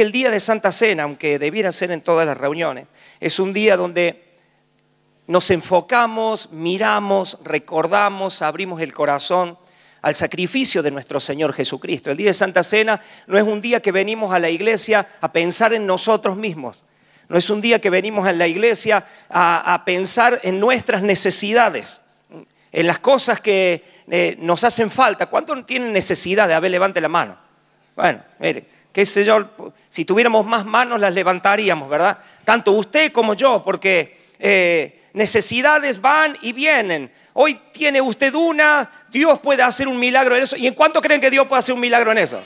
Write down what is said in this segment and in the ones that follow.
el día de Santa Cena, aunque debiera ser en todas las reuniones, es un día donde nos enfocamos, miramos, recordamos, abrimos el corazón al sacrificio de nuestro Señor Jesucristo. El día de Santa Cena no es un día que venimos a la iglesia a pensar en nosotros mismos, no es un día que venimos a la iglesia a, pensar en nuestras necesidades, en las cosas que eh, nos hacen falta. ¿Cuántos tienen necesidad de haber levante la mano? Bueno, mire, que sé si tuviéramos más manos las levantaríamos, ¿verdad? Tanto usted como yo, porque eh, necesidades van y vienen. Hoy tiene usted una, Dios puede hacer un milagro en eso. ¿Y en cuánto creen que Dios puede hacer un milagro en eso?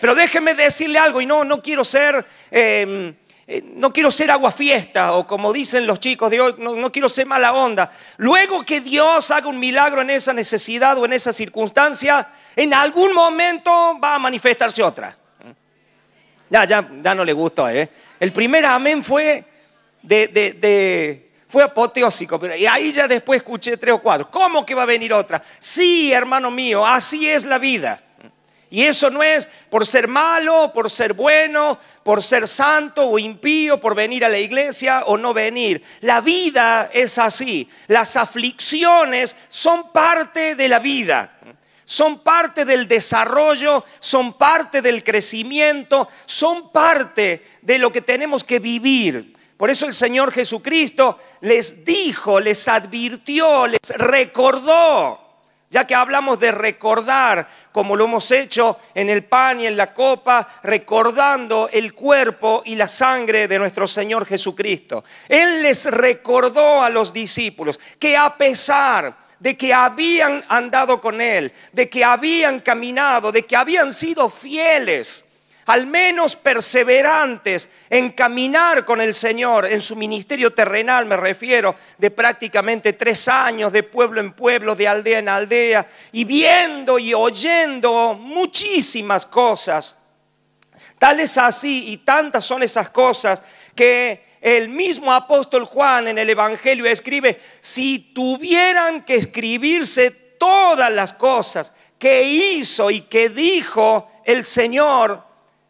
pero déjeme decirle algo, y no, no quiero ser... agua em, eh, no quiero ser o como dicen los chicos de hoy, no, quiero ser mala onda. Luego que Dios haga un milagro en esa necesidad o en esa circunstancia, en algún momento va a manifestarse otra. Ya, ya, no le gustó, ¿eh? El primer amén fue de, de, fue apoteósico, pero y ahí ya después escuché tres o cuatro. ¿Cómo que va a venir otra? Sí, hermano mío, así es la vida. Y eso no es por ser malo, por ser bueno, por ser santo o impío, por venir a la iglesia o no venir. La vida es así. Las aflicciones son parte de la vida son parte del desarrollo, son parte del crecimiento, son parte de lo que tenemos que vivir. Por eso el Señor Jesucristo les dijo, les advirtió, les recordó, ya que hablamos de recordar, como lo hemos hecho en el pan y en la copa, recordando el cuerpo y la sangre de nuestro Señor Jesucristo. Él les recordó a los discípulos que a pesar de que habían andado con Él, de que habían caminado, de que habían sido fieles, al menos perseverantes en caminar con el Señor, en su ministerio terrenal me refiero, de prácticamente tres años, de pueblo en pueblo, de aldea en aldea, y viendo y oyendo muchísimas cosas. Tal es así y tantas son esas cosas que el mismo apóstol Juan en el Evangelio escribe, si tuvieran que escribirse todas las cosas que hizo y que dijo el Señor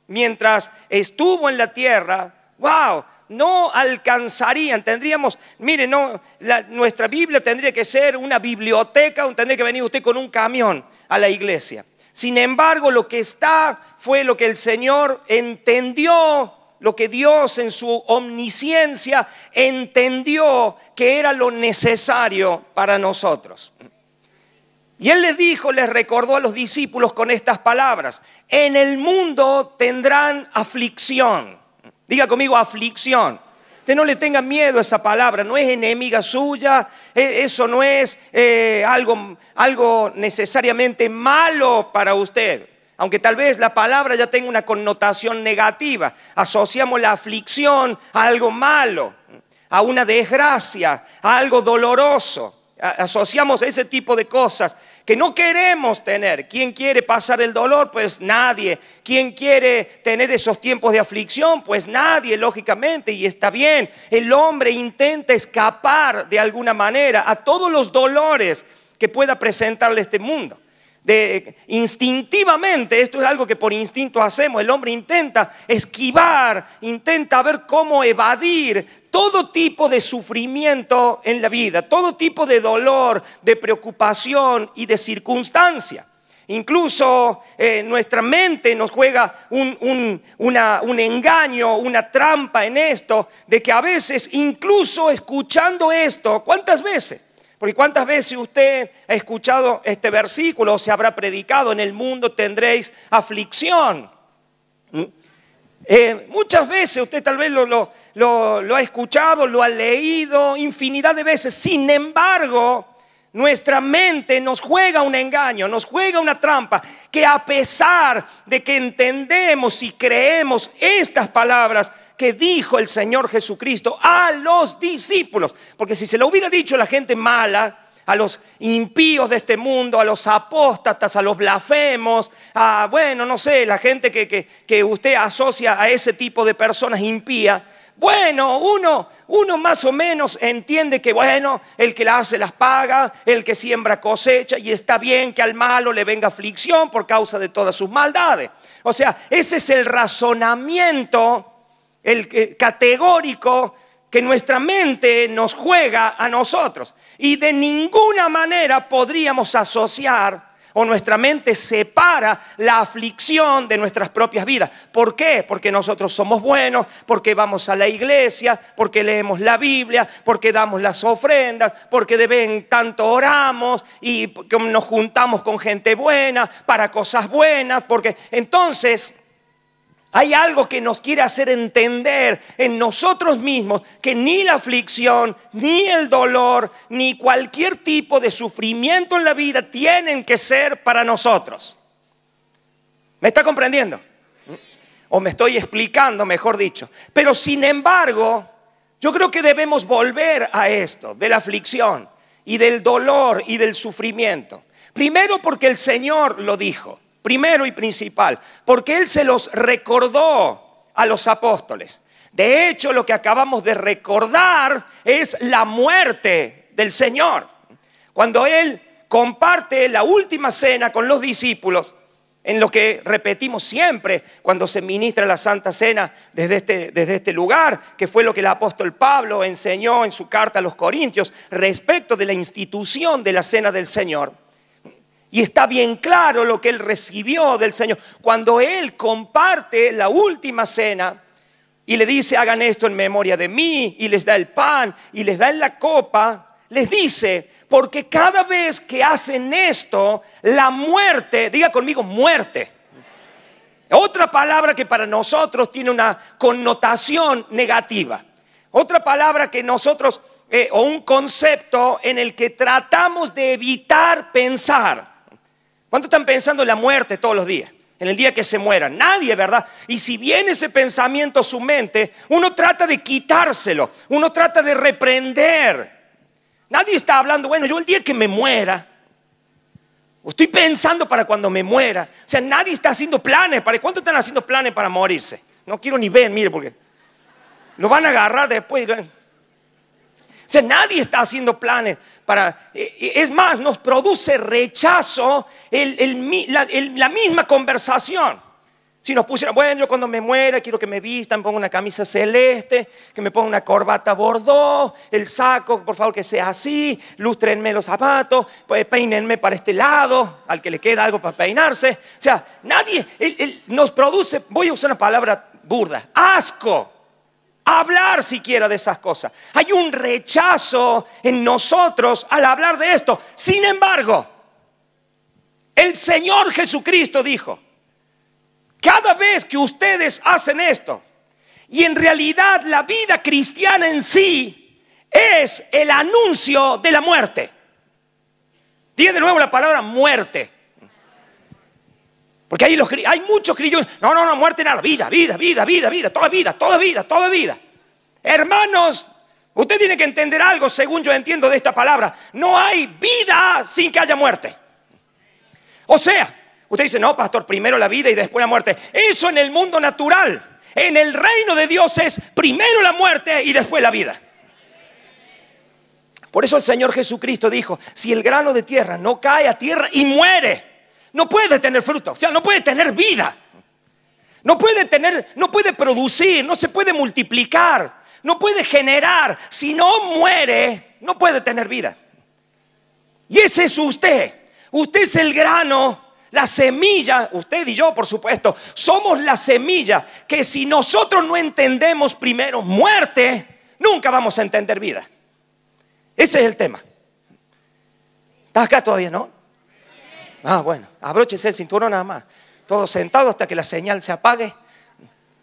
mientras estuvo en la tierra, wow, no alcanzarían, tendríamos, mire, no, nuestra Biblia tendría que ser una biblioteca, tendría que venir usted con un camión a la iglesia. Sin embargo, lo que está fue lo que el Señor entendió lo que Dios en su omnisciencia entendió que era lo necesario para nosotros. Y él les dijo, les recordó a los discípulos con estas palabras, en el mundo tendrán aflicción. Diga conmigo aflicción. Usted no le tenga miedo a esa palabra, no es enemiga suya, e, eso no es eh, algo, algo necesariamente malo para usted. Aunque tal vez la palabra ya tenga una connotación negativa, asociamos la aflicción a algo malo, a una desgracia, a algo doloroso. Asociamos ese tipo de cosas que no queremos tener. ¿Quién quiere pasar el dolor? Pues nadie. ¿Quién quiere tener esos tiempos de aflicción? Pues nadie, lógicamente, y está bien. El hombre intenta escapar de alguna manera a todos los dolores que pueda presentarle este mundo de, instintivamente, esto es algo que por instinto hacemos, el hombre intenta esquivar, intenta ver cómo evadir todo tipo de sufrimiento en la vida, todo tipo de dolor, de preocupación y de circunstancia. Incluso eh, nuestra mente nos juega un, engaño, una trampa en esto, de que a veces, incluso escuchando esto, ¿cuántas veces? ¿Y cuántas veces usted ha escuchado este versículo o se habrá predicado, en el mundo tendréis aflicción. ¿Mm? Eh, muchas veces usted tal vez lo ha escuchado, lo ha leído infinidad de veces. Sin embargo, nuestra mente nos juega un engaño, nos juega una trampa, que a pesar de que entendemos y creemos estas palabras, que dijo el Señor Jesucristo a los discípulos. Porque si se lo hubiera dicho a la gente mala, a los impíos de este mundo, a los apóstatas, a los blasfemos, a, bueno, no sé, la gente que, usted asocia a ese tipo de personas impías, bueno, uno, uno más o menos entiende que, bueno, el que la hace las paga, el que siembra cosecha, y está bien que al malo le venga aflicción por causa de todas sus maldades. O sea, ese es el razonamiento el, eh, categórico que nuestra mente nos juega a nosotros. Y de ninguna manera podríamos asociar o nuestra mente separa la aflicción de nuestras propias vidas. ¿Por qué? Porque nosotros somos buenos, porque vamos a la iglesia, porque leemos la Biblia, porque damos las ofrendas, porque deben tanto oramos y nos juntamos con gente buena para cosas buenas, porque entonces hay algo que nos quiere hacer entender en nosotros mismos que ni la aflicción, ni el dolor, ni cualquier tipo de sufrimiento en la vida tienen que ser para nosotros. ¿Me está comprendiendo? O me estoy explicando, mejor dicho. Pero sin embargo, yo creo que debemos volver a esto, de la aflicción y del dolor y del sufrimiento. Primero porque el Señor lo dijo primero y principal, porque Él se los recordó a los apóstoles. De hecho, lo que acabamos de recordar es la muerte del Señor. Cuando Él comparte la última cena con los discípulos, en lo que repetimos siempre cuando se ministra la Santa Cena desde este, desde este, lugar, que fue lo que el apóstol Pablo enseñó en su carta a los Corintios respecto de la institución de la Cena del Señor. Y está bien claro lo que él recibió del Señor. Cuando él comparte la última cena y le dice, hagan esto en memoria de mí, y les da el pan, y les da la copa, les dice, porque cada vez que hacen esto, la muerte, diga conmigo muerte. Otra palabra que para nosotros tiene una connotación negativa. Otra palabra que nosotros, eh, o un concepto en el que tratamos de evitar pensar. ¿Cuántos están pensando en la muerte todos los días? En el día que se muera? Nadie, ¿verdad? Y si viene ese pensamiento a su mente, uno trata de quitárselo, uno trata de reprender. Nadie está hablando, bueno, yo el día que me muera, estoy pensando para cuando me muera. O sea, nadie está haciendo planes. ¿Para cuánto están haciendo planes para morirse? No quiero ni ver, mire, porque lo van a agarrar después. Y o sea, nadie está haciendo planes para... Eh, eh, es más, nos produce rechazo la, misma conversación. Si nos pusieran, bueno, yo cuando me muera quiero que me vistan, ponga una camisa celeste, que me ponga una corbata bordó, el saco, por favor, que sea así, lustrenme los zapatos, pues, para este lado, al que le queda algo para peinarse. O sea, nadie nos produce, voy a usar una palabra burda, asco hablar siquiera de esas cosas. Hay un rechazo en nosotros al hablar de esto. Sin embargo, el Señor Jesucristo dijo, cada vez que ustedes hacen esto, y en realidad la vida cristiana en sí es el anuncio de la muerte. Diga de nuevo la palabra muerte. Porque hay, hay muchos cristianos, no, no, no, muerte nada, vida, vida, vida, vida, vida, toda vida, toda vida, toda vida. Hermanos, usted tiene que entender algo, según yo entiendo de esta palabra, no hay vida sin que haya muerte. O sea, usted dice, no, pastor, primero la vida y después la muerte. Eso en el mundo natural, en el reino de Dios es primero la muerte y después la vida. Por eso el Señor Jesucristo dijo, si el grano de tierra no cae a tierra y muere, no puede tener fruto, o sea, no puede tener vida. No puede tener, no puede producir, no se puede multiplicar, no puede generar. Si no muere, no puede tener vida. Y ese es usted. Usted es el grano, la semilla, usted y yo, por supuesto, somos la semilla que si nosotros no entendemos primero muerte, nunca vamos a entender vida. Ese es el tema. ¿Estás acá todavía, no? Ah, bueno, abróchese el cinturón nada más. Todos sentados hasta que la señal se apague,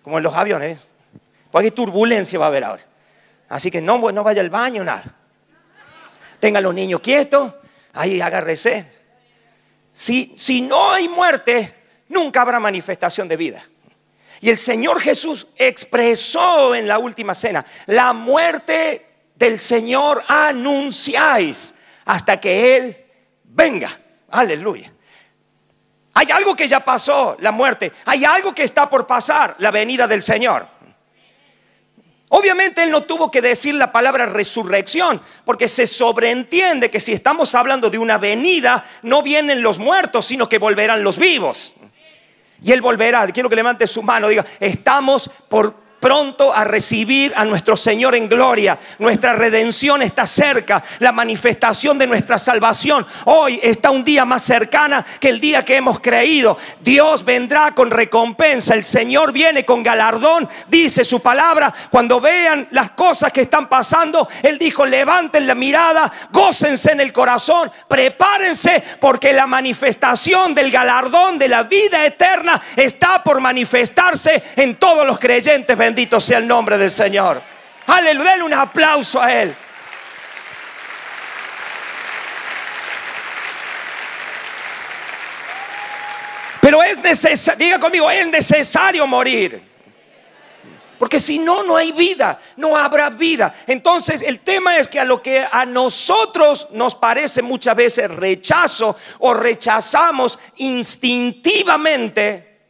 como en los aviones. ¿eh? Porque turbulencia va a haber ahora. Así que no, no vaya al baño, nada. Tenga los niños quietos, ahí agárrese. Si, si no hay muerte, nunca habrá manifestación de vida. Y el Señor Jesús expresó en la última cena, la muerte del Señor anunciáis hasta que Él venga. Aleluya. Hay algo que ya pasó, la muerte. Hay algo que está por pasar, la venida del Señor. Obviamente él no tuvo que decir la palabra resurrección, porque se sobreentiende que si estamos hablando de una venida, no vienen los muertos, sino que volverán los vivos. Y él volverá, quiero que levante su mano, diga, estamos por pronto a recibir a nuestro Señor en gloria. Nuestra redención está cerca, la manifestación de nuestra salvación hoy está un día más cercana que el día que hemos creído. Dios vendrá con recompensa, el Señor viene con galardón, dice su palabra. Cuando vean las cosas que están pasando, Él dijo, levanten la mirada, gócense en el corazón, prepárense porque la manifestación del galardón de la vida eterna está por manifestarse en todos los creyentes. Bendito sea el nombre del Señor. Aleluya, denle un aplauso a Él. Pero es necesario, diga conmigo, es necesario morir. Porque si no, no hay vida, no habrá vida. Entonces el tema es que a lo que a nosotros nos parece muchas veces rechazo o rechazamos instintivamente,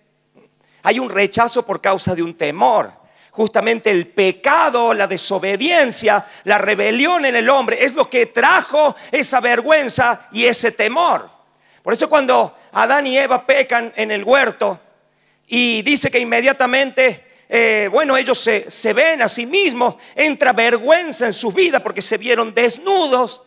hay un rechazo por causa de un temor justamente el pecado, la desobediencia, la rebelión en el hombre, es lo que trajo esa vergüenza y ese temor. Por eso cuando Adán y Eva pecan en el huerto y dice que inmediatamente eh, bueno, ellos se, ven a sí mismos, entra vergüenza en su vida porque se vieron desnudos,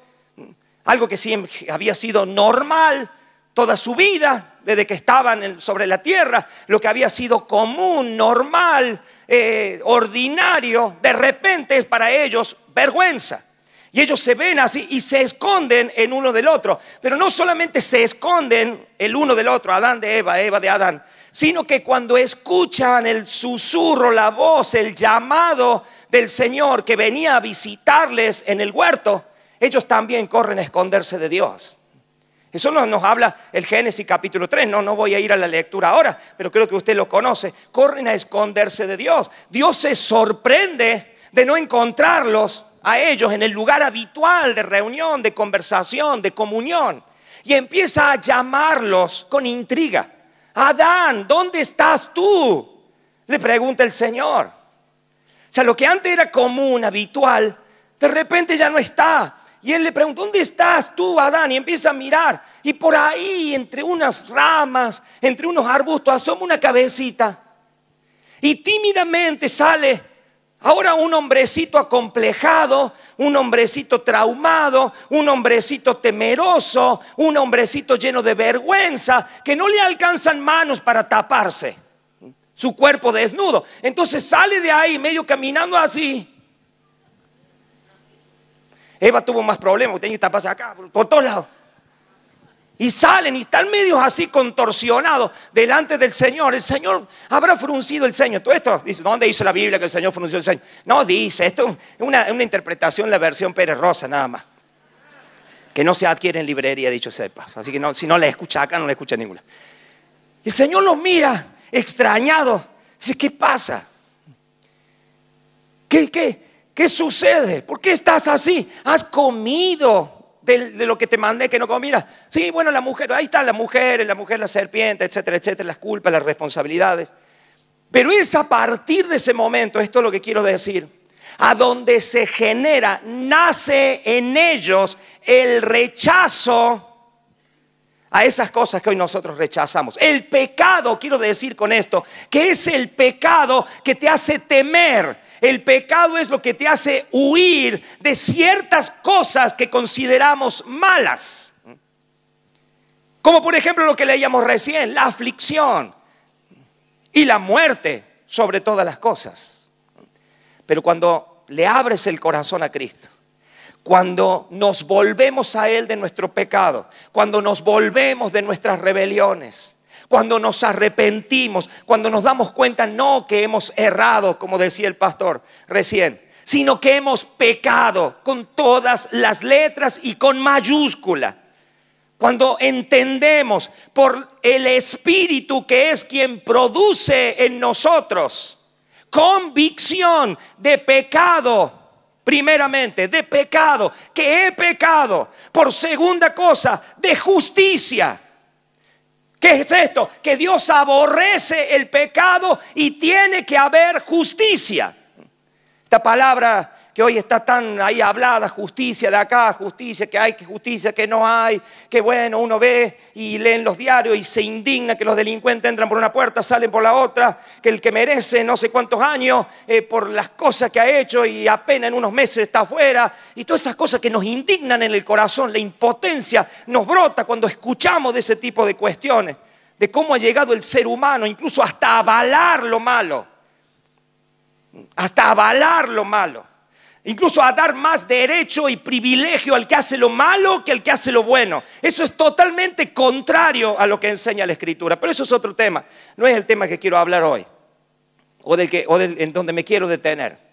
algo que siempre había sido normal toda su vida, desde que estaban sobre la tierra, lo que había sido común, normal, eh, ordinario, de repente es para ellos vergüenza. Y ellos se ven así y se esconden en uno del otro. Pero no solamente se esconden el uno del otro, Adán de Eva, Eva de Adán, sino que cuando escuchan el susurro, la voz, el llamado del Señor que venía a visitarles en el huerto, ellos también corren a esconderse de Dios. Eso nos, habla el Génesis capítulo 3. No, no voy a ir a la lectura ahora, pero creo que usted lo conoce. Corren a esconderse de Dios. Dios se sorprende de no encontrarlos a ellos en el lugar habitual de reunión, de conversación, de comunión. Y empieza a llamarlos con intriga. Adán, ¿dónde estás tú? Le pregunta el Señor. O sea, lo que antes era común, habitual, de repente ya no está. Y él le pregunta, ¿dónde estás tú, Adán? Y empieza a mirar. Y por ahí, entre unas ramas, entre unos arbustos, asoma una cabecita. Y tímidamente sale ahora un hombrecito acomplejado, un hombrecito traumado, un hombrecito temeroso, un hombrecito lleno de vergüenza, que no le alcanzan manos para taparse su cuerpo desnudo. Entonces sale de ahí medio caminando así Eva tuvo más problemas, que tenía tapas acá, por todos lados. Y salen y están medios así contorsionados delante del Señor. El Señor habrá fruncido el ceño. Todo esto, dice, ¿dónde dice la Biblia que el Señor frunció el ceño? No dice, esto es una, interpretación interpretación, la versión Pérez Rosa nada más. Que no se adquiere en librería, dicho sea paso. Así que si no le escucha acá, no le escucha ninguna. El Señor los mira extrañado. Dice, ¿qué pasa? ¿Qué, qué? ¿Qué sucede? ¿Por qué estás así? ¿Has comido de, lo que te mandé que no comieras? Sí, bueno, la mujer, ahí están las mujeres, la mujer, la serpiente, etcétera, etcétera, las culpas, las responsabilidades. Pero es a partir de ese momento, esto es lo que quiero decir, a donde se genera, nace en ellos el rechazo a esas cosas que hoy nosotros rechazamos. El pecado, quiero decir con esto, que es el pecado que te hace temer, el pecado es lo que te hace huir de ciertas cosas que consideramos malas. Como por ejemplo lo que leíamos recién, la aflicción y la muerte sobre todas las cosas. Pero cuando le abres el corazón a Cristo, cuando nos volvemos a Él de nuestro pecado, cuando nos volvemos de nuestras rebeliones, cuando nos arrepentimos, cuando nos damos cuenta no que hemos errado, como decía el pastor recién, sino que hemos pecado con todas las letras y con mayúscula. Cuando entendemos por el Espíritu que es quien produce en nosotros convicción de pecado, primeramente, de pecado, que he pecado. Por segunda cosa, de justicia. ¿Qué es esto? Que Dios aborrece el pecado y tiene que haber justicia. Esta palabra que hoy está tan ahí hablada, justicia de acá, justicia que hay, que justicia que no hay, que bueno, uno ve y lee en los diarios y se indigna que los delincuentes entran por una puerta, salen por la otra, que el que merece no sé cuántos años eh, por las cosas que ha hecho y apenas en unos meses está afuera, y todas esas cosas que nos indignan en el corazón, la impotencia nos brota cuando escuchamos de ese tipo de cuestiones de cómo ha llegado el ser humano, incluso hasta avalar lo malo, hasta avalar lo malo incluso a dar más derecho y privilegio al que hace lo malo que al que hace lo bueno. Eso es totalmente contrario a lo que enseña la Escritura, pero eso es otro tema, no es el tema que quiero hablar hoy, o, del que, en donde me quiero detener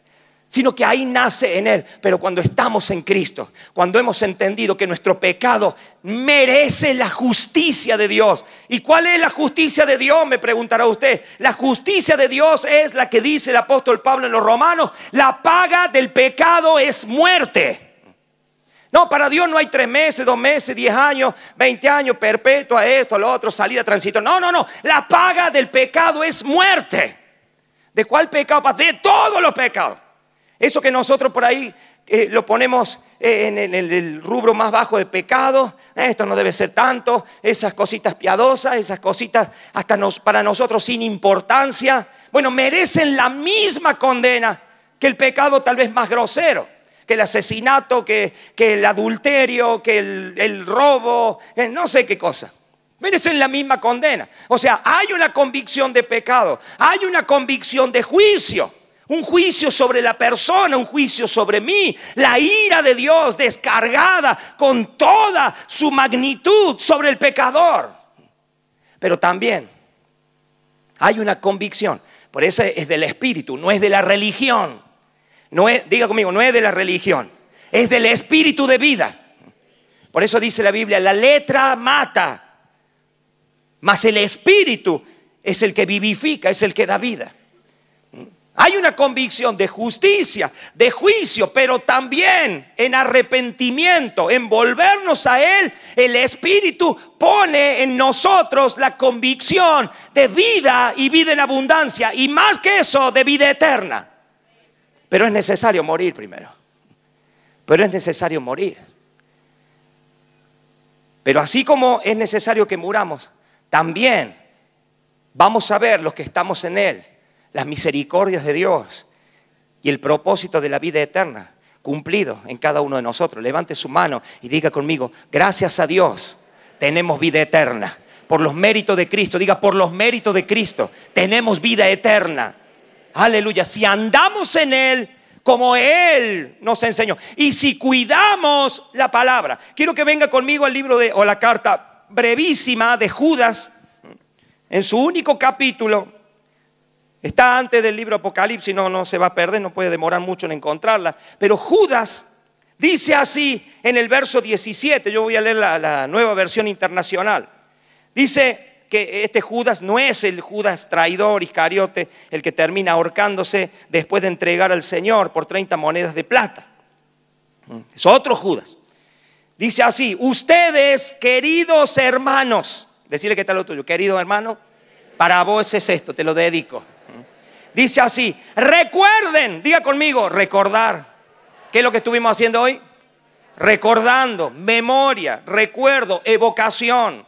sino que ahí nace en Él. Pero cuando estamos en Cristo, cuando hemos entendido que nuestro pecado merece la justicia de Dios. ¿Y cuál es la justicia de Dios? Me preguntará usted. La justicia de Dios es la que dice el apóstol Pablo en los Romanos, la paga del pecado es muerte. No, para Dios no hay tres meses, dos meses, diez años, veinte años, perpetua, esto, lo otro, salida, tránsito. No, no, no. La paga del pecado es muerte. ¿De cuál pecado? De todos los pecados. Eso que nosotros por ahí eh, lo ponemos eh, en el, rubro más bajo de pecado, eh, esto no debe ser tanto, esas cositas piadosas, esas cositas hasta nos, para nosotros sin importancia, bueno, merecen la misma condena que el pecado tal vez más grosero, que el asesinato, que, el adulterio, que el, robo, no sé qué cosa merecen la misma condena. O sea, hay una convicción de pecado, hay una convicción de juicio. Un juicio sobre la persona, un juicio sobre mí. La ira de Dios descargada con toda su magnitud sobre el pecador. Pero también hay una convicción. Por eso es del espíritu, no es de la religión. No es, diga conmigo, no es de la religión. Es del espíritu de vida. Por eso dice la Biblia, la letra mata, mas el espíritu es el que vivifica, es el que da vida. Hay una convicción de justicia, de juicio, pero también en arrepentimiento, en volvernos a Él. El Espíritu pone en nosotros la convicción de vida y vida en abundancia, y más que eso, de vida eterna. Pero es necesario morir primero. Pero es necesario morir. Pero así como es necesario que muramos, también vamos a ver los que estamos en Él las misericordias de Dios y el propósito de la vida eterna cumplido en cada uno de nosotros. Levante su mano y diga conmigo, gracias a Dios tenemos vida eterna. Por los méritos de Cristo, diga, por los méritos de Cristo tenemos vida eterna. Aleluya, si andamos en Él como Él nos enseñó y si cuidamos la palabra. Quiero que venga conmigo al libro de, o la carta brevísima de Judas, en su único capítulo, Está antes del libro Apocalipsis, no, no se va a perder, no puede demorar mucho en encontrarla. Pero Judas dice así en el verso 17, yo voy a leer la, nueva versión internacional. Dice que este Judas no es el Judas traidor, Iscariote, el que termina ahorcándose después de entregar al Señor por 30 monedas de plata. Mm, es otro Judas. Dice así, ustedes, queridos hermanos, decirle que tal lo tuyo, querido hermano, para vos es esto, te lo dedico. Dice así, recuerden, diga conmigo, recordar. ¿Qué es lo que estuvimos haciendo hoy? Recordando, memoria, recuerdo, evocación.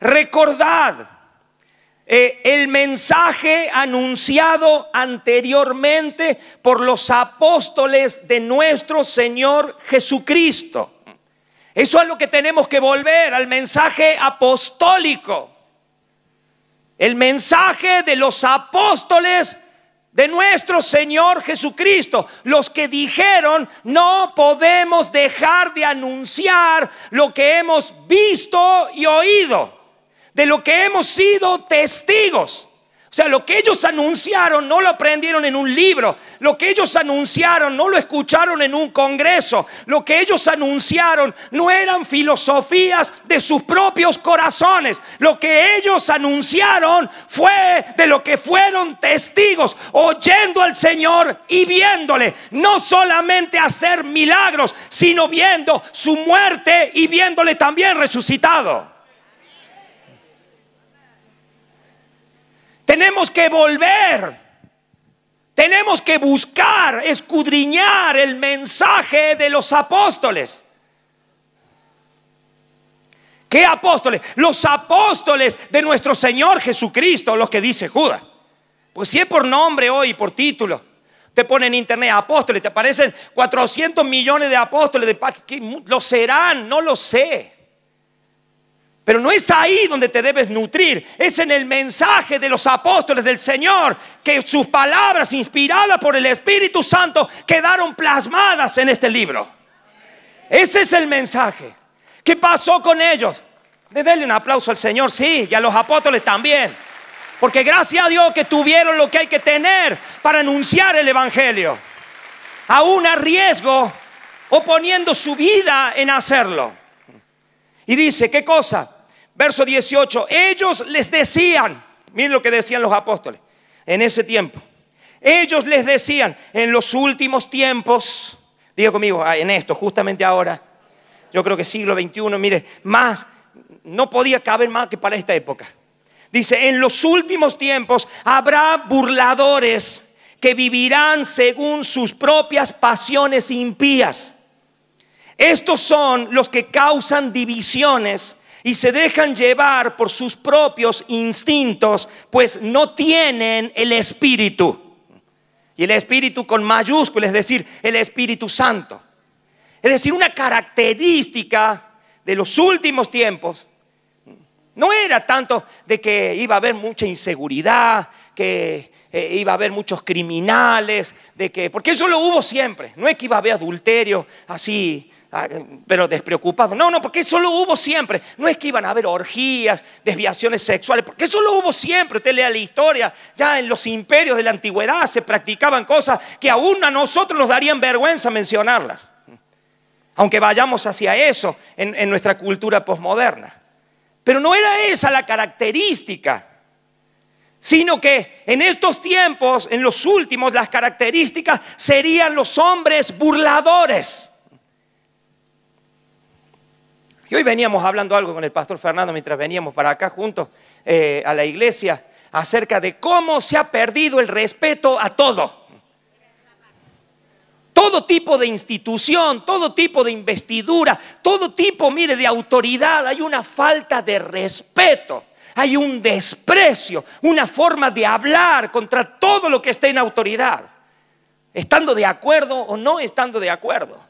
Recordad eh, el mensaje anunciado anteriormente por los apóstoles de nuestro Señor Jesucristo. Eso es lo que tenemos que volver al mensaje apostólico el mensaje de los apóstoles de nuestro Señor Jesucristo, los que dijeron, no podemos dejar de anunciar lo que hemos visto y oído, de lo que hemos sido testigos. O sea, lo que ellos anunciaron no lo aprendieron en un libro, lo que ellos anunciaron no lo escucharon en un congreso, lo que ellos anunciaron no eran filosofías de sus propios corazones, lo que ellos anunciaron fue de lo que fueron testigos, oyendo al Señor y viéndole, no solamente hacer milagros, sino viendo su muerte y viéndole también resucitado. Tenemos que volver. Tenemos que buscar, escudriñar el mensaje de los apóstoles. ¿Qué apóstoles? Los apóstoles de nuestro Señor Jesucristo, los que dice Judas. Pues si es por nombre hoy, por título. Te pone en internet apóstoles, te aparecen 400 millones de apóstoles. De, ¿Lo serán? No lo sé. Pero no es ahí donde te debes nutrir, es en el mensaje de los apóstoles del Señor, que sus palabras inspiradas por el Espíritu Santo quedaron plasmadas en este libro. Ese es el mensaje. ¿Qué pasó con ellos? De denle un aplauso al Señor, sí, y a los apóstoles también. Porque gracias a Dios que tuvieron lo que hay que tener para anunciar el Evangelio. Aún a riesgo o poniendo su vida en hacerlo. Y dice, ¿qué cosa? Verso 18, ellos les decían, miren lo que decían los apóstoles en ese tiempo. Ellos les decían, en los últimos tiempos, digo conmigo, ah, en esto, justamente ahora, yo creo que siglo XXI, mire, más, no podía caber más que para esta época. Dice, en los últimos tiempos habrá burladores que vivirán según sus propias pasiones impías. Estos son los que causan divisiones y se dejan llevar por sus propios instintos, pues no tienen el Espíritu. Y el Espíritu con mayúscula, es decir, el Espíritu Santo. Es decir, una característica de los últimos tiempos no era tanto de que iba a haber mucha inseguridad, que eh, iba a haber muchos criminales, de que, porque eso lo hubo siempre. No es que iba a haber adulterio así Ah, pero despreocupado. No, no, porque eso lo hubo siempre. No es que iban a haber orgías, desviaciones sexuales, porque eso lo hubo siempre. Usted lea la historia, ya en los imperios de la antigüedad se practicaban cosas que aún a nosotros nos darían vergüenza mencionarlas. Aunque vayamos hacia eso en, en nuestra cultura posmoderna. Pero no era esa la característica, sino que en estos tiempos, en los últimos, las características serían los hombres burladores y hoy veníamos hablando algo con el pastor Fernando mientras veníamos para acá juntos eh, a la iglesia acerca de cómo se ha perdido el respeto a todo. Todo tipo de institución, todo tipo de investidura, todo tipo, mire, de autoridad. Hay una falta de respeto, hay un desprecio, una forma de hablar contra todo lo que esté en autoridad, estando de acuerdo o no estando de acuerdo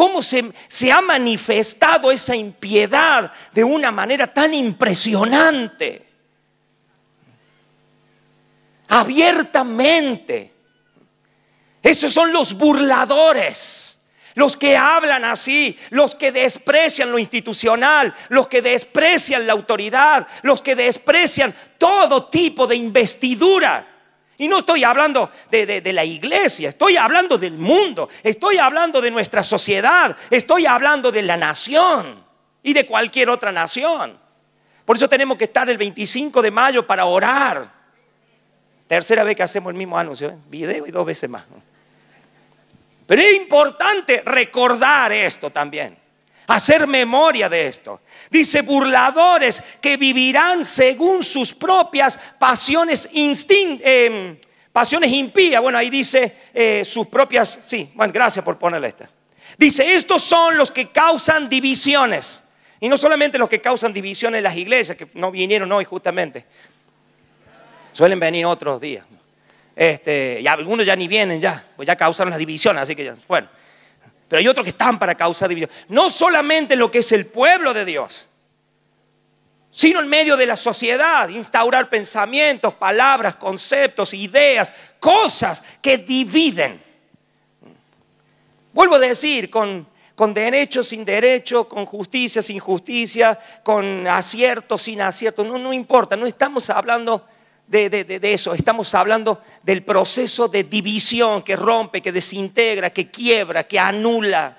cómo se, ha manifestado esa impiedad de una manera tan impresionante. Abiertamente. Esos son los burladores. Los que hablan así, los que desprecian lo institucional, los que desprecian la autoridad, los que desprecian todo tipo de investidura y no estoy hablando de, la iglesia, estoy hablando del mundo, estoy hablando de nuestra sociedad, estoy hablando de la nación y de cualquier otra nación. Por eso tenemos que estar el 25 de mayo para orar. Tercera vez que hacemos el mismo anuncio, ¿eh? video y dos veces más. Pero es importante recordar esto también hacer memoria de esto. Dice, burladores que vivirán según sus propias pasiones, em, pasiones impías. Bueno, ahí dice eh, sus propias, sí, bueno, gracias por ponerle esta. Dice, estos son los que causan divisiones. Y no solamente los que causan divisiones en las iglesias, que no vinieron hoy justamente. Suelen venir otros días. Este, y algunos ya ni vienen ya, pues ya causaron las divisiones, así que ya bueno pero hay otros que están para causar división. No solamente lo que es el pueblo de Dios, sino en medio de la sociedad, instaurar pensamientos, palabras, conceptos, ideas, cosas que dividen. Vuelvo a decir, con, con derecho, sin derecho, con justicia, sin justicia, con acierto, sin acierto, no, no importa, no estamos hablando de, eso, estamos hablando del proceso de división que rompe, que desintegra, que quiebra, que anula,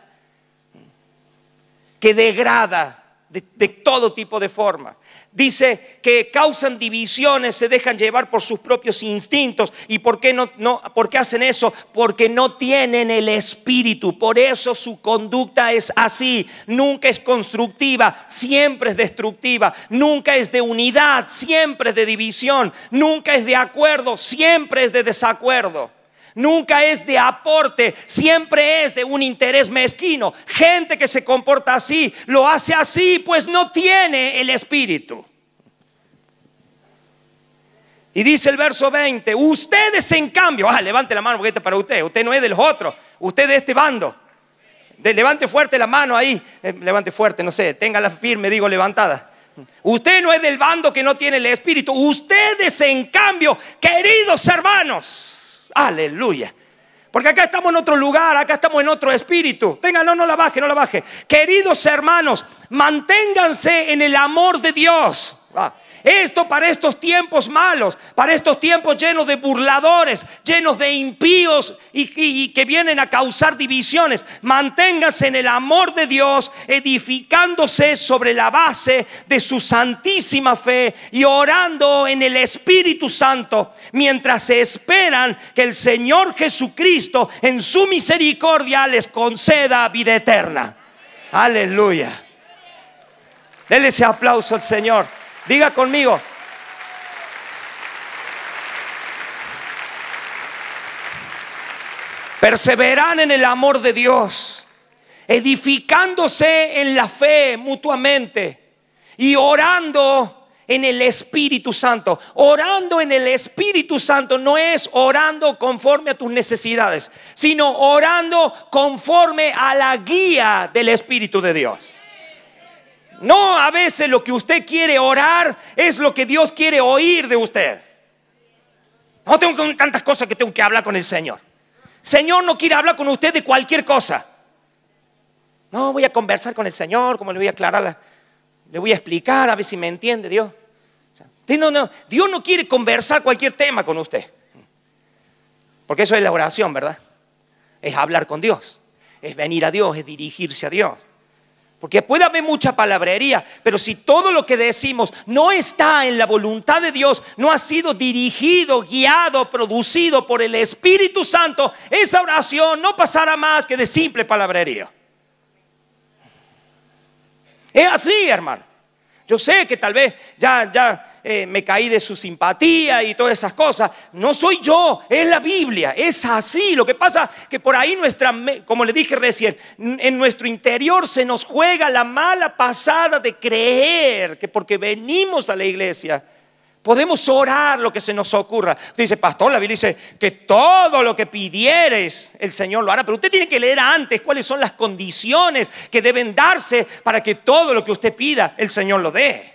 que degrada de, todo tipo de forma. Dice que causan divisiones, se dejan llevar por sus propios instintos. ¿Y por qué, no, no, por qué hacen eso? Porque no tienen el espíritu. Por eso su conducta es así. Nunca es constructiva, siempre es destructiva. Nunca es de unidad, siempre es de división. Nunca es de acuerdo, siempre es de desacuerdo. Nunca es de aporte, siempre es de un interés mezquino. Gente que se comporta así, lo hace así, pues no tiene el espíritu. Y dice el verso 20, ustedes en cambio, ah, levante la mano porque este para usted, usted no es de los otros, usted es de este bando. levante fuerte la mano ahí, eh, levante fuerte, no sé, la firme, digo levantada. Usted no es del bando que no tiene el espíritu, ustedes en cambio, queridos hermanos, Aleluya. Porque acá estamos en otro lugar, acá estamos en otro espíritu. Venga, no, no la baje, no la baje. Queridos hermanos, manténganse en el amor de Dios. Ah, esto para estos tiempos malos, para estos tiempos llenos de burladores, llenos de impíos y, que vienen a causar divisiones. Manténgase en el amor de Dios, edificándose sobre la base de su santísima fe y orando en el Espíritu Santo, mientras esperan que el Señor Jesucristo en su misericordia les conceda vida eterna. Aleluya. Dele ese aplauso al Señor. Diga conmigo. Perseveran en el amor de Dios, edificándose en la fe mutuamente y orando en el Espíritu Santo. Orando en el Espíritu Santo no es orando conforme a tus necesidades, sino orando conforme a la guía del Espíritu de Dios. No a veces lo que usted quiere orar es lo que Dios quiere oír de usted. No tengo tantas cosas que tengo que hablar con el Señor. Señor no quiere hablar con usted de cualquier cosa. No, voy a conversar con el Señor, como le voy a aclarar, le voy a explicar, a ver si me entiende Dios. No, no, Dios no quiere conversar cualquier tema con usted. Porque eso es la oración, ¿verdad? Es hablar con Dios, es venir a Dios, es dirigirse a Dios. Porque puede haber mucha palabrería, pero si todo lo que decimos no está en la voluntad de Dios, no ha sido dirigido, guiado, producido por el Espíritu Santo, esa oración no pasará más que de simple palabrería. Es así, hermano. Yo sé que tal vez ya, ya, eh, me caí de su simpatía y todas esas cosas. No soy yo, es la Biblia, es así. Lo que pasa que por ahí nuestra, como le dije recién, en nuestro interior se nos juega la mala pasada de creer que porque venimos a la iglesia podemos orar lo que se nos ocurra. Usted dice, pastor, la Biblia dice que todo lo que pidieres el Señor lo hará, pero usted tiene que leer antes cuáles son las condiciones que deben darse para que todo lo que usted pida el Señor lo dé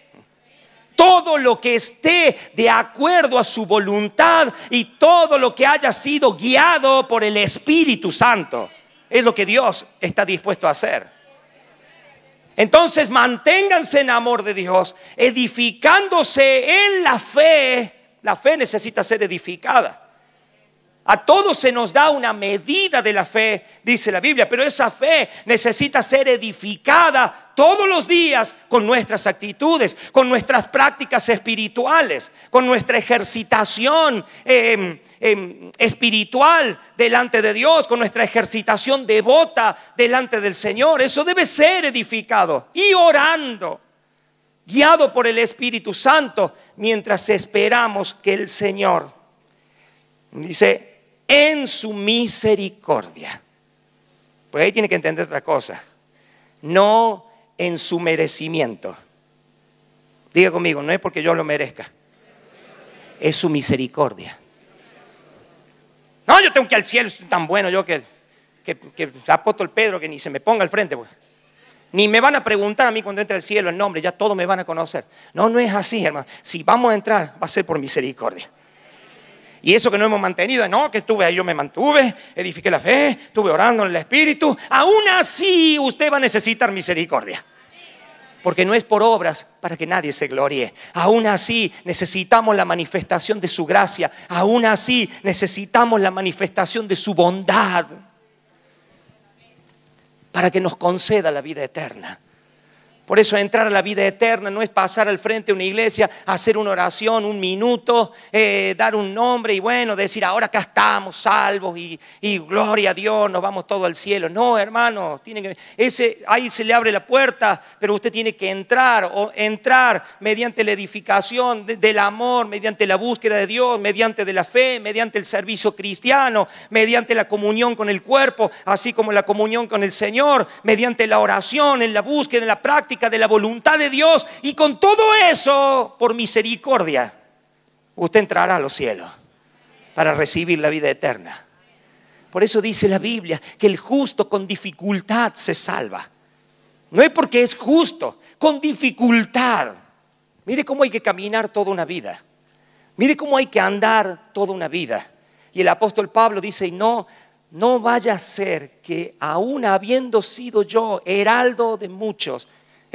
todo lo que esté de acuerdo a su voluntad y todo lo que haya sido guiado por el Espíritu Santo. Es lo que Dios está dispuesto a hacer. Entonces manténganse en amor de Dios, edificándose en la fe. La fe necesita ser edificada. A todos se nos da una medida de la fe, dice la Biblia, pero esa fe necesita ser edificada todos los días con nuestras actitudes, con nuestras prácticas espirituales, con nuestra ejercitación em, em, espiritual delante de Dios, con nuestra ejercitación devota delante del Señor. Eso debe ser edificado y orando, guiado por el Espíritu Santo, mientras esperamos que el Señor, dice, en su misericordia. Por ahí tiene que entender otra cosa. No en su merecimiento. Diga conmigo, no es porque yo lo merezca, es su misericordia. No, yo tengo que ir al cielo, estoy tan bueno yo que, que, que apóstol Pedro que ni se me ponga al frente. Pues. Ni me van a preguntar a mí cuando entre al cielo el nombre, ya todos me van a conocer. No, no es así, hermano. Si vamos a entrar, va a ser por misericordia. Y eso que no hemos mantenido, no, que estuve ahí, yo me mantuve, edifiqué la fe, estuve orando en el Espíritu. Aún así usted va a necesitar misericordia. Porque no es por obras para que nadie se glorie. Aún así necesitamos la manifestación de su gracia. Aún así necesitamos la manifestación de su bondad. Para que nos conceda la vida eterna. Por eso entrar a la vida eterna no es pasar al frente de una iglesia, hacer una oración, un minuto, eh, dar un nombre y bueno, decir ahora acá estamos salvos y, gloria a Dios, nos vamos todos al cielo. No, hermano, tiene ese, ahí se le abre la puerta, pero usted tiene que entrar o entrar mediante la edificación del amor, mediante la búsqueda de Dios, mediante de la fe, mediante el servicio cristiano, mediante la comunión con el cuerpo, así como la comunión con el Señor, mediante la oración, en la búsqueda, en la práctica de la voluntad de Dios y con todo eso, por misericordia, usted entrará a los cielos para recibir la vida eterna. Por eso dice la Biblia que el justo con dificultad se salva. No es porque es justo, con dificultad. Mire cómo hay que caminar toda una vida. Mire cómo hay que andar toda una vida. Y el apóstol Pablo dice, no, no vaya a ser que aún habiendo sido yo heraldo de muchos,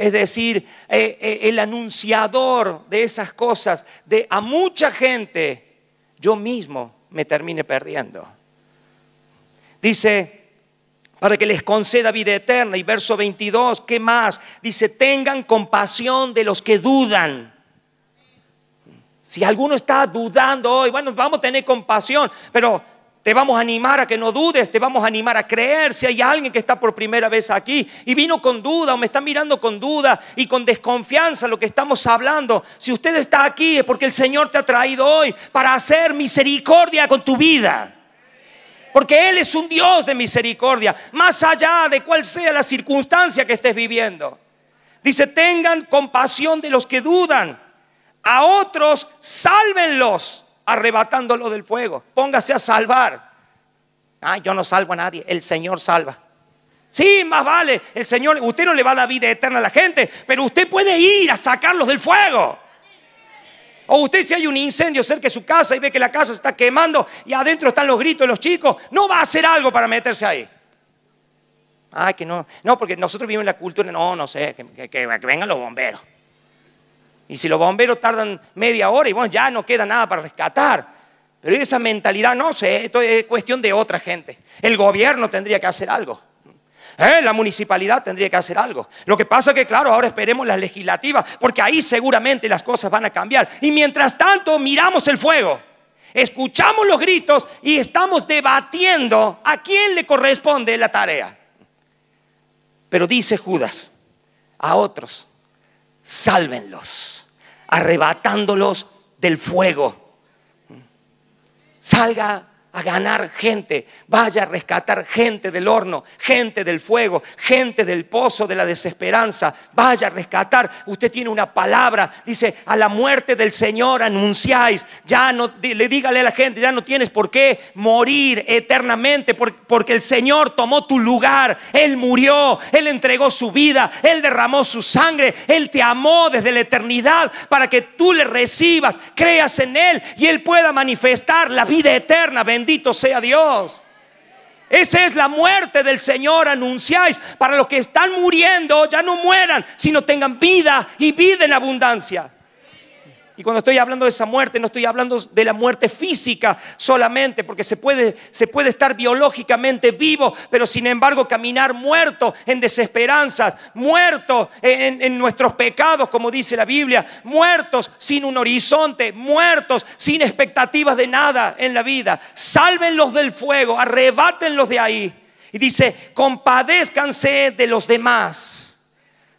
es decir, eh, eh, el anunciador de esas cosas, de a mucha gente, yo mismo me termine perdiendo. Dice, para que les conceda vida eterna. Y verso 22, ¿qué más? Dice, tengan compasión de los que dudan. Si alguno está dudando hoy, bueno, vamos a tener compasión, pero te vamos a animar a que no dudes, te vamos a animar a creer. Si hay alguien que está por primera vez aquí y vino con duda o me está mirando con duda y con desconfianza lo que estamos hablando, si usted está aquí es porque el Señor te ha traído hoy para hacer misericordia con tu vida. Porque Él es un Dios de misericordia, más allá de cuál sea la circunstancia que estés viviendo. Dice, tengan compasión de los que dudan, a otros sálvenlos arrebatándolo del fuego. Póngase a salvar. Ah, yo no salvo a nadie, el Señor salva. Sí, más vale, el Señor, usted no le va a dar vida eterna a la gente, pero usted puede ir a sacarlos del fuego. O usted si hay un incendio cerca de su casa y ve que la casa se está quemando y adentro están los gritos de los chicos, no va a hacer algo para meterse ahí. Ay, ah, que no, no, porque nosotros vivimos en la cultura, no, no sé, que vengan los bomberos. Y si los bomberos tardan media hora y bueno, ya no queda nada para rescatar. Pero esa mentalidad, no sé, esto es cuestión de otra gente. El gobierno tendría que hacer algo. ¿Eh? La municipalidad tendría que hacer algo. Lo que pasa es que, claro, ahora esperemos las legislativas, porque ahí seguramente las cosas van a cambiar. Y mientras tanto, miramos el fuego, escuchamos los gritos y estamos debatiendo a quién le corresponde la tarea. Pero dice Judas, a otros sálvenlos, arrebatándolos del fuego. Salga a ganar gente, vaya a rescatar gente del horno, gente del fuego, gente del pozo de la desesperanza, vaya a rescatar. Usted tiene una palabra, dice, a la muerte del Señor anunciáis, ya no, le dígale a la gente, ya no tienes por qué morir eternamente, porque el Señor tomó tu lugar, Él murió, Él entregó su vida, Él derramó su sangre, Él te amó desde la eternidad para que tú le recibas, creas en Él y Él pueda manifestar la vida eterna. bendito bendito sea Dios. Esa es la muerte del Señor, anunciáis. Para los que están muriendo, ya no mueran, sino tengan vida y vida en abundancia. Y cuando estoy hablando de esa muerte, no estoy hablando de la muerte física solamente, porque se puede, se puede estar biológicamente vivo, pero sin embargo caminar muerto en desesperanzas, muerto en, nuestros pecados, como dice la Biblia, muertos sin un horizonte, muertos sin expectativas de nada en la vida. Sálvenlos del fuego, arrebátenlos de ahí. Y dice, compadézcanse de los demás.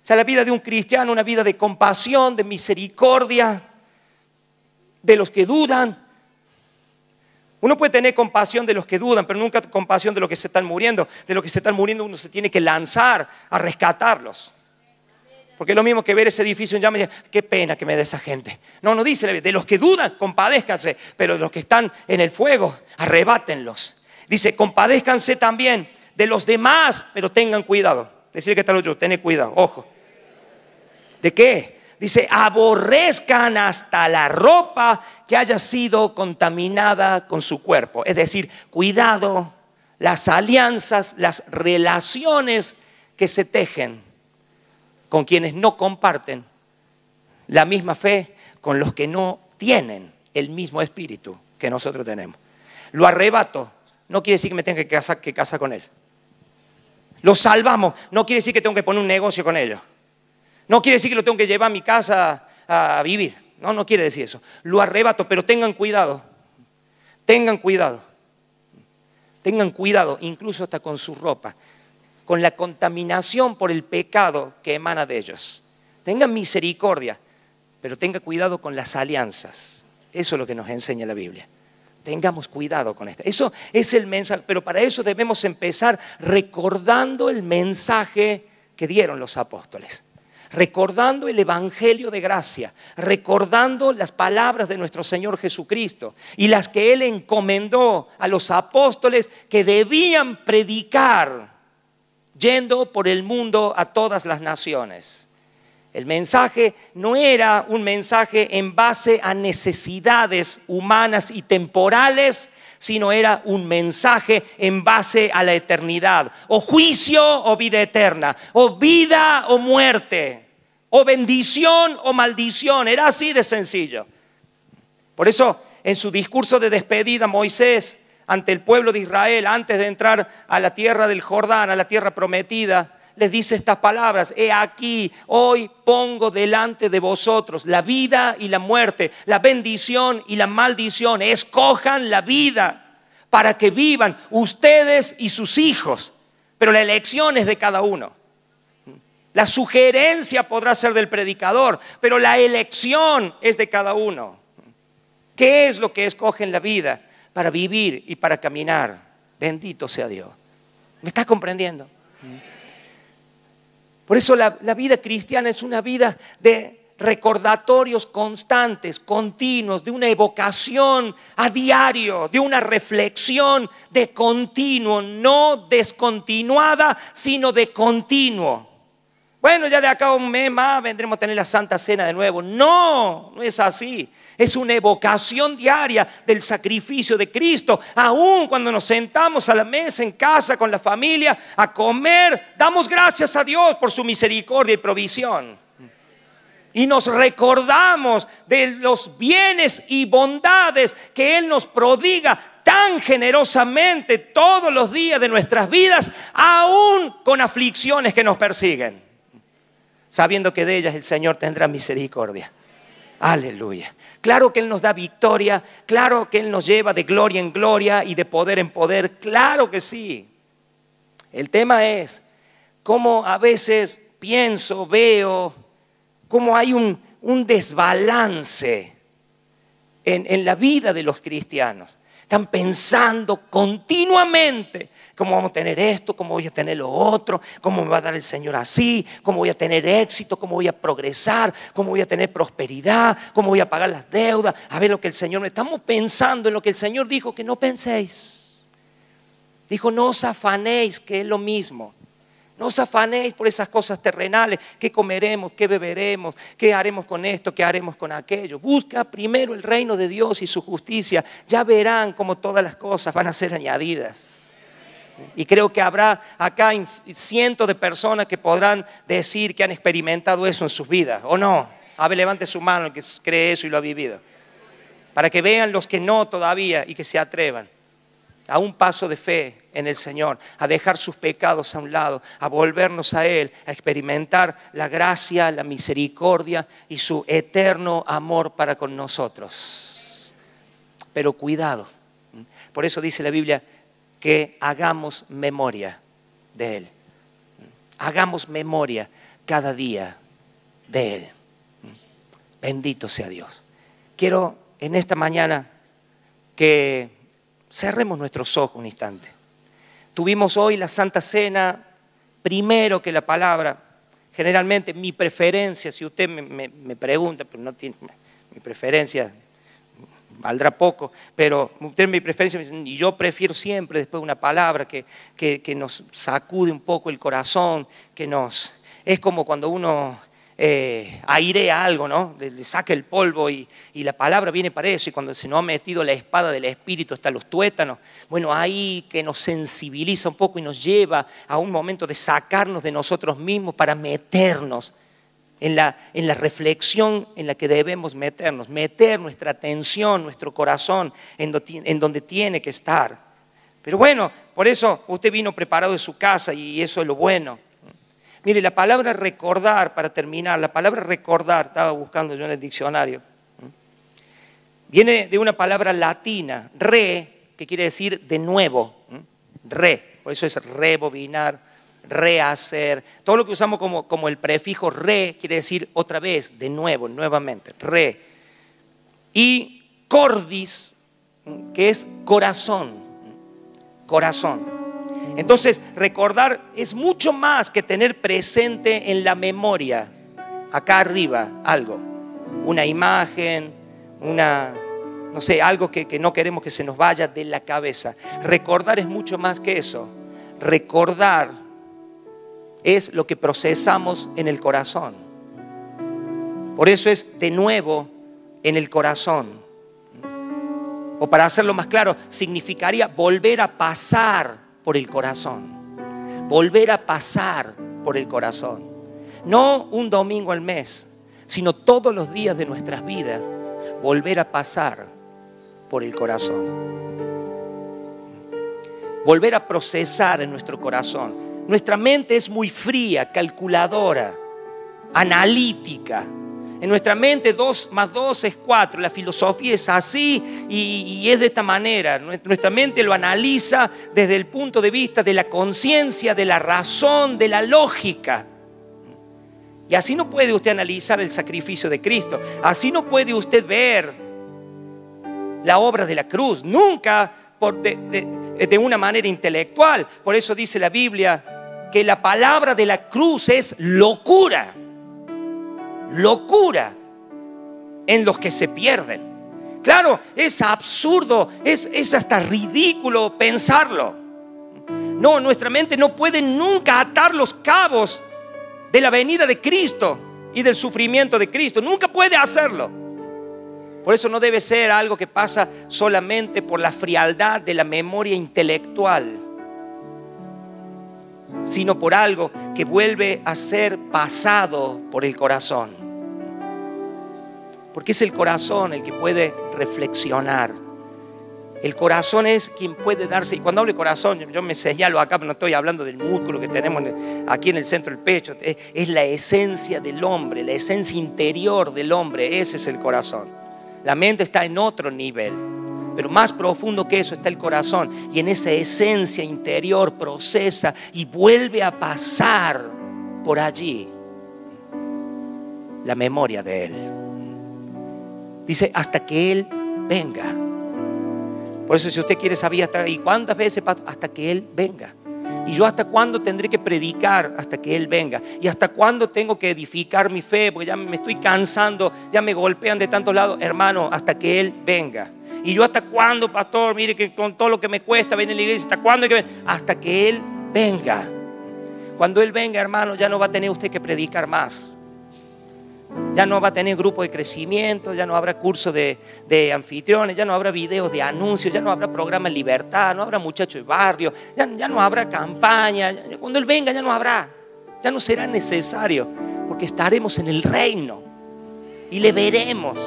O sea, la vida de un cristiano, una vida de compasión, de misericordia, de los que dudan. Uno puede tener compasión de los que dudan, pero nunca compasión de los que se están muriendo. De los que se están muriendo uno se tiene que lanzar a rescatarlos. Porque es lo mismo que ver ese edificio en llamas y decir, qué pena que me dé esa gente. No, no dice, de los que dudan, compadézcanse, pero de los que están en el fuego, arrebátenlos. Dice, compadézcanse también de los demás, pero tengan cuidado. Decir que está lo yo, cuidado, ojo. ¿De qué? Dice, aborrezcan hasta la ropa que haya sido contaminada con su cuerpo. Es decir, cuidado las alianzas, las relaciones que se tejen con quienes no comparten la misma fe, con los que no tienen el mismo espíritu que nosotros tenemos. Lo arrebato, no quiere decir que me tenga que casar, que con él. Lo salvamos, no quiere decir que tengo que poner un negocio con ellos. No quiere decir que lo tengo que llevar a mi casa a vivir. No, no quiere decir eso. Lo arrebato, pero tengan cuidado. Tengan cuidado. Tengan cuidado, incluso hasta con su ropa, con la contaminación por el pecado que emana de ellos. Tengan misericordia, pero tengan cuidado con las alianzas. Eso es lo que nos enseña la Biblia. Tengamos cuidado con esto. Eso es el mensaje, pero para eso debemos empezar recordando el mensaje que dieron los apóstoles recordando el Evangelio de gracia, recordando las palabras de nuestro Señor Jesucristo y las que Él encomendó a los apóstoles que debían predicar yendo por el mundo a todas las naciones. El mensaje no era un mensaje en base a necesidades humanas y temporales, sino era un mensaje en base a la eternidad, o juicio o vida eterna, o vida o muerte o bendición o maldición. Era así de sencillo. Por eso, en su discurso de despedida, Moisés, ante el pueblo de Israel, antes de entrar a la tierra del Jordán, a la tierra prometida, les dice estas palabras, he aquí, hoy pongo delante de vosotros la vida y la muerte, la bendición y la maldición, escojan la vida para que vivan ustedes y sus hijos, pero la elección es de cada uno. La sugerencia podrá ser del predicador, pero la elección es de cada uno. ¿Qué es lo que escoge en la vida para vivir y para caminar? Bendito sea Dios. ¿Me estás comprendiendo? Por eso la, la vida cristiana es una vida de recordatorios constantes, continuos, de una evocación a diario, de una reflexión de continuo, no descontinuada, sino de continuo bueno, ya de acá un mes más vendremos a tener la Santa Cena de nuevo. No, no es así. Es una evocación diaria del sacrificio de Cristo. Aún cuando nos sentamos a la mesa en casa con la familia a comer, damos gracias a Dios por su misericordia y provisión. Y nos recordamos de los bienes y bondades que Él nos prodiga tan generosamente todos los días de nuestras vidas, aún con aflicciones que nos persiguen sabiendo que de ellas el Señor tendrá misericordia. Aleluya. Claro que Él nos da victoria, claro que Él nos lleva de gloria en gloria y de poder en poder, claro que sí. El tema es cómo a veces pienso, veo, cómo hay un, desbalance en la vida de los cristianos. Están pensando continuamente cómo vamos a tener esto, cómo voy a tener lo otro, cómo me va a dar el Señor así, cómo voy a tener éxito, cómo voy a progresar, cómo voy a tener prosperidad, cómo voy a pagar las deudas, a ver lo que el Señor Estamos pensando en lo que el Señor dijo que no penséis. Dijo, no os afanéis, que es lo mismo. No os afanéis por esas cosas terrenales, qué comeremos, qué beberemos, qué haremos con esto, qué haremos con aquello. Busca primero el reino de Dios y su justicia. Ya verán cómo todas las cosas van a ser añadidas. Y creo que habrá acá cientos de personas que podrán decir que han experimentado eso en sus vidas, ¿o no? A levante su mano el que cree eso y lo ha vivido. Para que vean los que no todavía y que se atrevan a un paso de fe en el Señor, a dejar sus pecados a un lado, a volvernos a Él, a experimentar la gracia, la misericordia y su eterno amor para con nosotros. Pero cuidado. Por eso dice la Biblia, que hagamos memoria de Él. Hagamos memoria cada día de Él. Bendito sea Dios. Quiero en esta mañana que cerremos nuestros ojos un instante. Tuvimos hoy la Santa Cena, primero que la palabra. Generalmente mi preferencia, si usted me, pregunta, pero no tiene mi preferencia, valdrá poco, pero usted mi preferencia y yo prefiero siempre después una palabra que, nos sacude un poco el corazón, que nos... Es como cuando uno eh, airea algo, ¿no? Le, saca el polvo y, y, la palabra viene para eso, y cuando se nos ha metido la espada del espíritu hasta los tuétanos, bueno, ahí que nos sensibiliza un poco y nos lleva a un momento de sacarnos de nosotros mismos para meternos en la, en la reflexión en la que debemos meternos, meter nuestra atención, nuestro corazón en, en donde tiene que estar. Pero bueno, por eso usted vino preparado de su casa y eso es lo bueno. Mire, la palabra recordar, para terminar, la palabra recordar, estaba buscando yo en el diccionario, viene de una palabra latina, re, que quiere decir de nuevo, re, por eso es rebobinar, rehacer. Todo lo que usamos como, como el prefijo re quiere decir otra vez, de nuevo, nuevamente, re. Y cordis, que es corazón, corazón. Entonces, recordar es mucho más que tener presente en la memoria, acá arriba, algo, una imagen, una, no sé, algo que, que, no queremos que se nos vaya de la cabeza. Recordar es mucho más que eso. Recordar es lo que procesamos en el corazón. Por eso es de nuevo en el corazón. O para hacerlo más claro, significaría volver a pasar por el corazón. Volver a pasar por el corazón. No un domingo al mes, sino todos los días de nuestras vidas. Volver a pasar por el corazón. Volver a procesar en nuestro corazón nuestra mente es muy fría, calculadora, analítica. En nuestra mente 2 más 2 es 4. La filosofía es así y, es de esta manera. Nuestra mente lo analiza desde el punto de vista de la conciencia, de la razón, de la lógica. Y así no puede usted analizar el sacrificio de Cristo. Así no puede usted ver la obra de la cruz. Nunca de, de una manera intelectual. Por eso dice la Biblia, que la palabra de la cruz es locura, locura en los que se pierden. Claro, es absurdo, es, es, hasta ridículo pensarlo. No, nuestra mente no puede nunca atar los cabos de la venida de Cristo y del sufrimiento de Cristo. Nunca puede hacerlo. Por eso no debe ser algo que pasa solamente por la frialdad de la memoria intelectual sino por algo que vuelve a ser pasado por el corazón. Porque es el corazón el que puede reflexionar. El corazón es quien puede darse, y cuando hablo de corazón, yo me señalo acá, pero no estoy hablando del músculo que tenemos aquí en el centro del pecho, es la esencia del hombre, la esencia interior del hombre, ese es el corazón. La mente está en otro nivel. Pero más profundo que eso está el corazón. Y en esa esencia interior procesa y vuelve a pasar por allí la memoria de Él. Dice, hasta que Él venga. Por eso si usted quiere saber hasta y cuántas veces hasta que Él venga. ¿Y yo hasta cuándo tendré que predicar hasta que Él venga? ¿Y hasta cuándo tengo que edificar mi fe? Porque ya me estoy cansando, ya me golpean de tantos lados. Hermano, hasta que Él venga. ¿Y yo hasta cuándo, pastor? Mire que con todo lo que me cuesta venir a la iglesia, ¿hasta cuándo hay que venir? Hasta que Él venga. Cuando Él venga, hermano, ya no va a tener usted que predicar más. Ya no va a tener grupo de crecimiento, ya no habrá curso de, anfitriones, ya no habrá videos de anuncios, ya no habrá programa en libertad, no habrá muchachos de barrio, ya no habrá campaña. Cuando Él venga ya no habrá, ya no será necesario, porque estaremos en el reino y le veremos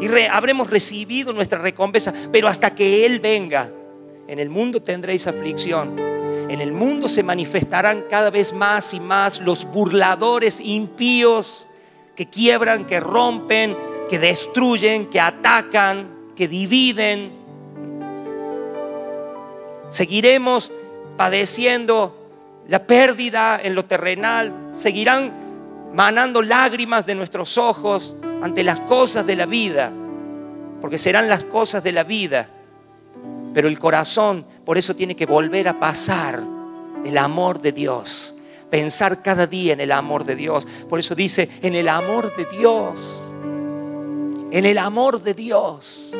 y habremos recibido nuestra recompensa. Pero hasta que Él venga, en el mundo tendréis aflicción. En el mundo se manifestarán cada vez más y más los burladores impíos que quiebran, que rompen, que destruyen, que atacan, que dividen. Seguiremos padeciendo la pérdida en lo terrenal, seguirán manando lágrimas de nuestros ojos, ante las cosas de la vida, porque serán las cosas de la vida. Pero el corazón, por eso tiene que volver a pasar el amor de Dios, pensar cada día en el amor de Dios. Por eso dice, en el amor de Dios, en el amor de Dios,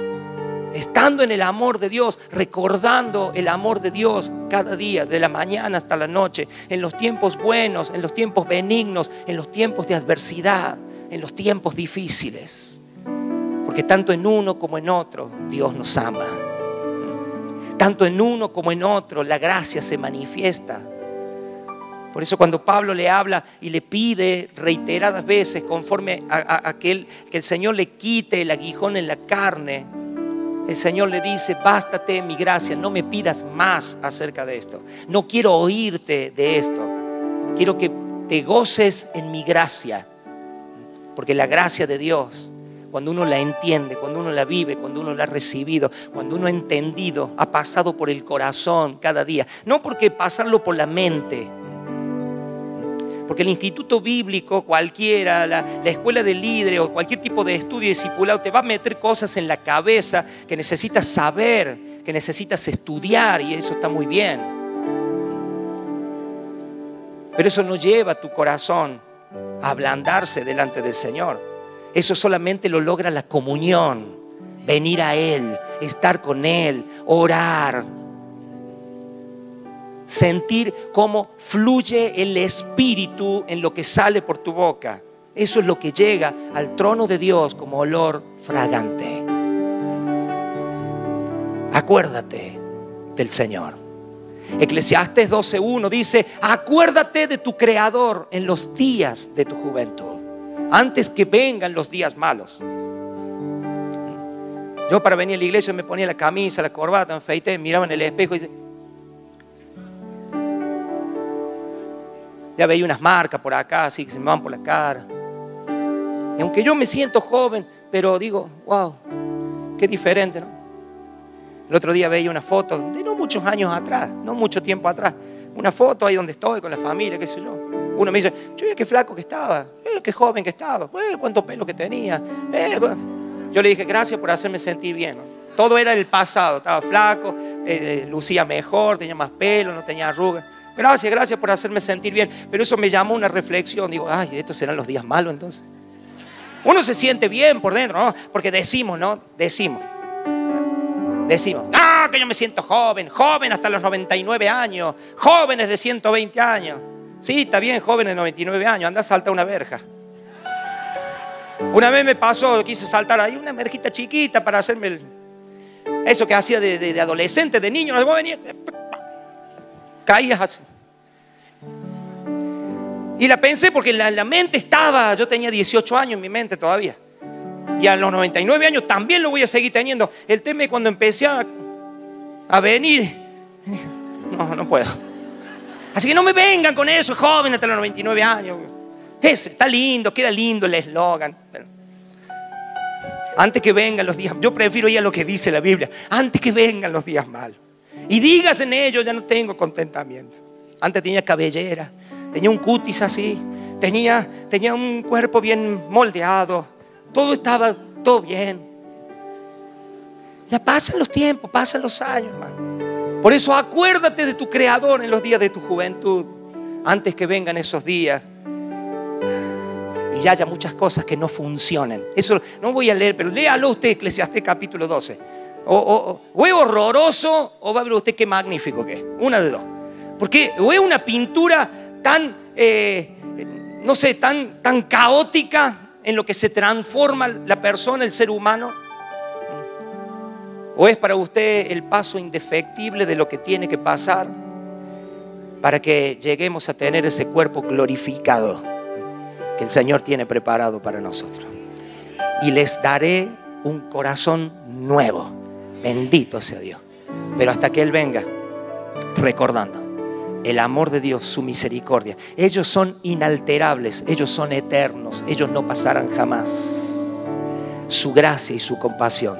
estando en el amor de Dios, recordando el amor de Dios cada día, de la mañana hasta la noche, en los tiempos buenos, en los tiempos benignos, en los tiempos de adversidad en los tiempos difíciles, porque tanto en uno como en otro Dios nos ama. Tanto en uno como en otro la gracia se manifiesta. Por eso cuando Pablo le habla y le pide reiteradas veces, conforme a, aquel que, el, que el Señor le quite el aguijón en la carne, el Señor le dice, bástate mi gracia, no me pidas más acerca de esto. No quiero oírte de esto. Quiero que te goces en mi gracia. Porque la gracia de Dios, cuando uno la entiende, cuando uno la vive, cuando uno la ha recibido, cuando uno ha entendido, ha pasado por el corazón cada día. No porque pasarlo por la mente. Porque el instituto bíblico, cualquiera, la, escuela de líderes o cualquier tipo de estudio discipulado te va a meter cosas en la cabeza que necesitas saber, que necesitas estudiar y eso está muy bien. Pero eso no lleva a tu corazón ablandarse delante del Señor. Eso solamente lo logra la comunión, venir a Él, estar con Él, orar, sentir cómo fluye el Espíritu en lo que sale por tu boca. Eso es lo que llega al trono de Dios como olor fragante. Acuérdate del Señor. Eclesiastes 12.1 dice, acuérdate de tu Creador en los días de tu juventud, antes que vengan los días malos. Yo para venir a la iglesia me ponía la camisa, la corbata, me feité, miraba en el espejo y ya veía unas marcas por acá, así que se me van por la cara. Y aunque yo me siento joven, pero digo, wow, qué diferente, ¿no? El otro día veía una foto de no muchos años atrás, no mucho tiempo atrás. Una foto ahí donde estoy con la familia, qué sé yo. Uno me dice, yo qué flaco que estaba, eh, qué joven que estaba, eh, cuánto pelo que tenía. Eh, yo le dije, gracias por hacerme sentir bien. Todo era el pasado, estaba flaco, lucía mejor, tenía más pelo, no tenía arrugas. Gracias, gracias por hacerme sentir bien. Pero eso me llamó una reflexión. Digo, ay, estos serán los días malos entonces. Uno se siente bien por dentro, ¿no? Porque decimos, ¿no? Decimos. Decimos, ah, que yo me siento joven, joven hasta los 99 años, jóvenes de 120 años. Sí, está bien, jóvenes de 99 años, anda, salta una verja. Una vez me pasó, quise saltar ahí una verjita chiquita para hacerme eso que hacía de, adolescente, de niño, no venir. caías así. Y la pensé porque la, la mente estaba, yo tenía 18 años en mi mente todavía. Y a los 99 años también lo voy a seguir teniendo. El tema es cuando empecé a, venir. No, no puedo. Así que no me vengan con eso, joven hasta los 99 años. Ese, está lindo, queda lindo el eslogan. Antes que vengan los días, yo prefiero ir a lo que dice la Biblia. Antes que vengan los días malos. Y digas en ellos ya no tengo contentamiento. Antes tenía cabellera, tenía un cutis así, tenía, tenía un cuerpo bien moldeado, todo estaba todo bien. Ya pasan los tiempos, pasan los años, hermano. Por eso acuérdate de tu Creador en los días de tu juventud, antes que vengan esos días y ya haya muchas cosas que no funcionen. Eso no voy a leer, pero léalo usted, Eclesiastés capítulo 12. O, o, es horroroso o va a ver usted qué magnífico que es. Una de dos. Porque o es una pintura tan, eh, no sé, tan, tan caótica, en lo que se transforma la persona, el ser humano? ¿O es para usted el paso indefectible de lo que tiene que pasar para que lleguemos a tener ese cuerpo glorificado que el Señor tiene preparado para nosotros? Y les daré un corazón nuevo. Bendito sea Dios. Pero hasta que Él venga, recordando el amor de Dios, su misericordia. Ellos son inalterables, ellos son eternos, ellos no pasarán jamás. Su gracia y su compasión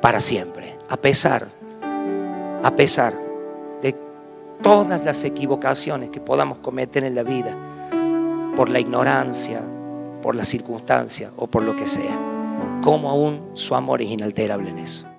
para siempre, a pesar, a pesar de todas las equivocaciones que podamos cometer en la vida, por la ignorancia, por la circunstancia o por lo que sea, como aún su amor es inalterable en eso.